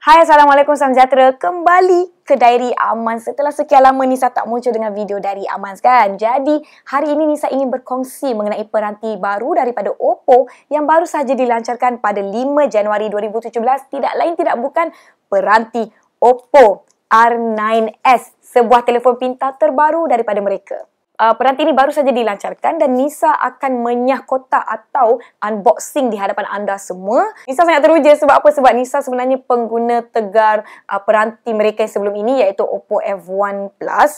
Hai Assalamualaikum Salam Sejahtera Kembali ke diary Aman Setelah sekian lama Nisa tak muncul dengan video dari Aman kan Jadi hari ini Nisa ingin berkongsi mengenai peranti baru daripada Oppo Yang baru sahaja dilancarkan pada 5 Januari 2017 Tidak lain tidak bukan peranti Oppo R9S Sebuah telefon pintar terbaru daripada mereka Uh, peranti ini baru saja dilancarkan dan Nisa akan menyah kotak atau unboxing di hadapan anda semua. Nisa sangat teruja sebab apa? Sebab Nisa sebenarnya pengguna tegar uh, peranti mereka yang sebelum ini iaitu Oppo F1 Plus.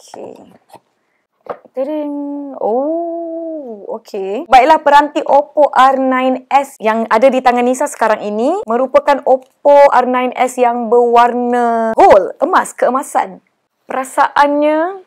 Okay. Tering. Oh, okey. Baiklah peranti Oppo R9s yang ada di tangan Nisa sekarang ini merupakan Oppo R9s yang berwarna gold, emas keemasan perasaannya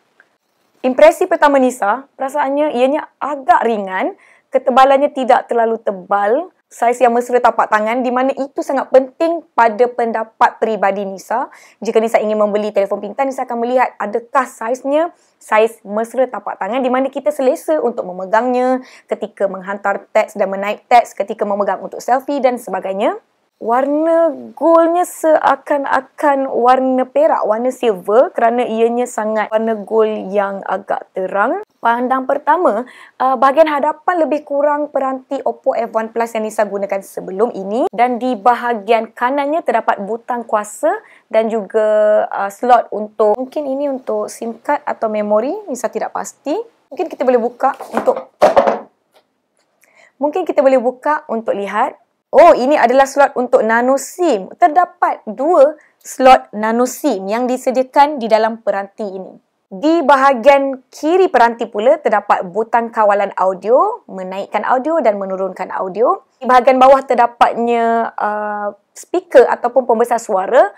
impresi pertama Nisa perasaannya ianya agak ringan ketebalannya tidak terlalu tebal saiz yang mesra tapak tangan di mana itu sangat penting pada pendapat peribadi Nisa jika Nisa ingin membeli telefon pintar Nisa akan melihat adakah saiznya saiz mesra tapak tangan di mana kita selesa untuk memegangnya ketika menghantar teks dan menaip teks ketika memegang untuk selfie dan sebagainya warna goldnya seakan-akan warna perak, warna silver kerana ianya sangat warna gold yang agak terang. Pandang pertama, uh, bahagian hadapan lebih kurang peranti Oppo F1 Plus yang Nisa gunakan sebelum ini dan di bahagian kanannya terdapat butang kuasa dan juga uh, slot untuk mungkin ini untuk SIM card atau memori, Nisa tidak pasti. Mungkin kita boleh buka untuk Mungkin kita boleh buka untuk lihat Oh, ini adalah slot untuk nano SIM. Terdapat dua slot nano SIM yang disediakan di dalam peranti ini. Di bahagian kiri peranti pula terdapat butang kawalan audio, menaikkan audio dan menurunkan audio. Di bahagian bawah terdapatnya uh, speaker ataupun pembesar suara,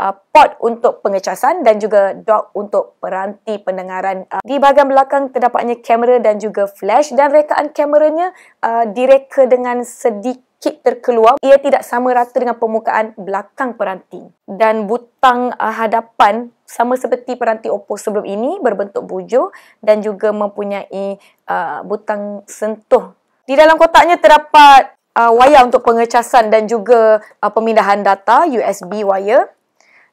uh, port untuk pengecasan dan juga dock untuk peranti pendengaran. Uh, di bahagian belakang terdapatnya kamera dan juga flash dan rekaan kameranya uh, direka dengan sedikit sedikit terkeluar, ia tidak sama rata dengan permukaan belakang peranti Dan butang uh, hadapan sama seperti peranti Oppo sebelum ini berbentuk bujur dan juga mempunyai uh, butang sentuh. Di dalam kotaknya terdapat uh, wayar untuk pengecasan dan juga uh, pemindahan data USB wayar.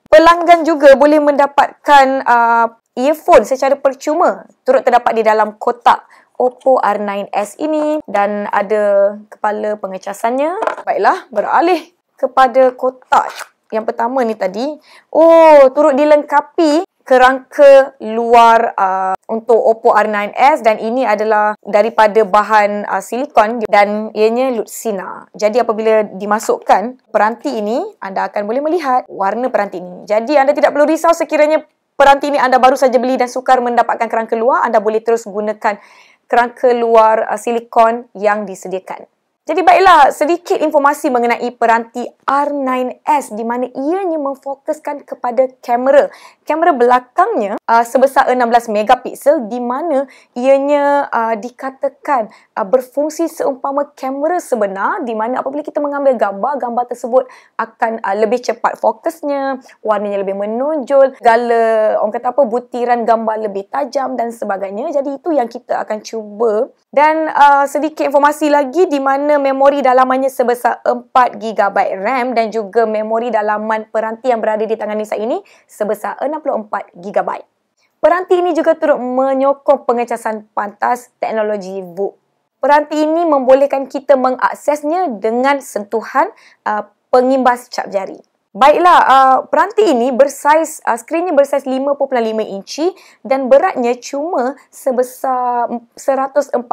Pelanggan juga boleh mendapatkan uh, earphone secara percuma turut terdapat di dalam kotak Oppo R9S ini dan ada kepala pengecasannya. Baiklah, beralih kepada kotak yang pertama ni tadi. Oh, turut dilengkapi kerangka luar uh, untuk Oppo R9S dan ini adalah daripada bahan uh, silikon dan ianya Lutsina. Jadi apabila dimasukkan peranti ini, anda akan boleh melihat warna peranti ini. Jadi anda tidak perlu risau sekiranya peranti ini anda baru saja beli dan sukar mendapatkan kerangka luar, anda boleh terus gunakan kerangka luar uh, silikon yang disediakan. Jadi baiklah, sedikit informasi mengenai peranti R9S di mana ianya memfokuskan kepada kamera. Kamera belakangnya uh, sebesar 16 megapiksel di mana ianya uh, dikatakan uh, berfungsi seumpama kamera sebenar di mana apabila kita mengambil gambar, gambar tersebut akan uh, lebih cepat fokusnya, warnanya lebih menonjol, segala orang kata apa butiran gambar lebih tajam dan sebagainya. Jadi itu yang kita akan cuba. Dan uh, sedikit informasi lagi di mana mana memori dalamannya sebesar 4GB RAM dan juga memori dalaman peranti yang berada di tangan Nissan ini sebesar 64GB. Peranti ini juga turut menyokong pengecasan pantas teknologi VOOC. Peranti ini membolehkan kita mengaksesnya dengan sentuhan uh, pengimbas cap jari. Baiklah, uh, peranti ini bersaiz, uh, skrinnya bersaiz 5.5 inci dan beratnya cuma sebesar 147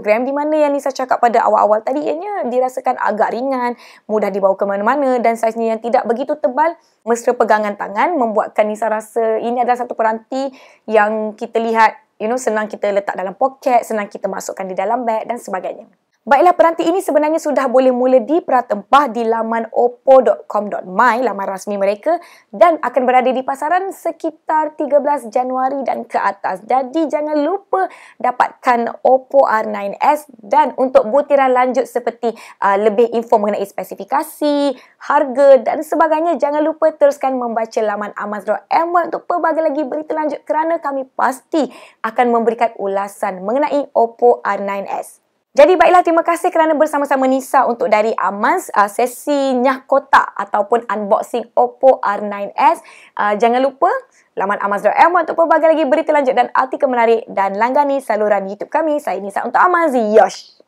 gram di mana yang Nisa cakap pada awal-awal tadi ianya dirasakan agak ringan, mudah dibawa ke mana-mana dan saiznya yang tidak begitu tebal mesra pegangan tangan membuatkan Nisa rasa ini adalah satu peranti yang kita lihat you know senang kita letak dalam poket, senang kita masukkan di dalam beg dan sebagainya. Baiklah, peranti ini sebenarnya sudah boleh mula dipratempah di laman oppo.com.my, laman rasmi mereka dan akan berada di pasaran sekitar 13 Januari dan ke atas. Jadi jangan lupa dapatkan Oppo R9s dan untuk butiran lanjut seperti uh, lebih info mengenai spesifikasi, harga dan sebagainya, jangan lupa teruskan membaca laman amaz.my untuk pelbagai lagi berita lanjut kerana kami pasti akan memberikan ulasan mengenai Oppo R9s. Jadi baiklah terima kasih kerana bersama-sama Nisa untuk dari Amans uh, sesi nyah kotak ataupun unboxing Oppo R9s. Uh, jangan lupa laman amaz.com untuk pelbagai lagi berita lanjut dan artikel menarik dan langgani saluran YouTube kami. Saya Nisa untuk Amaz. Yosh.